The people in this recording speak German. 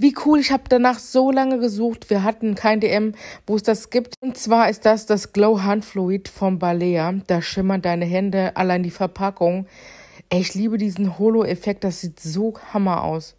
Wie cool, ich habe danach so lange gesucht. Wir hatten kein DM, wo es das gibt. Und zwar ist das das Glow Hand Fluid von Balea. Da schimmern deine Hände, allein die Verpackung. ich liebe diesen Holo-Effekt, das sieht so hammer aus.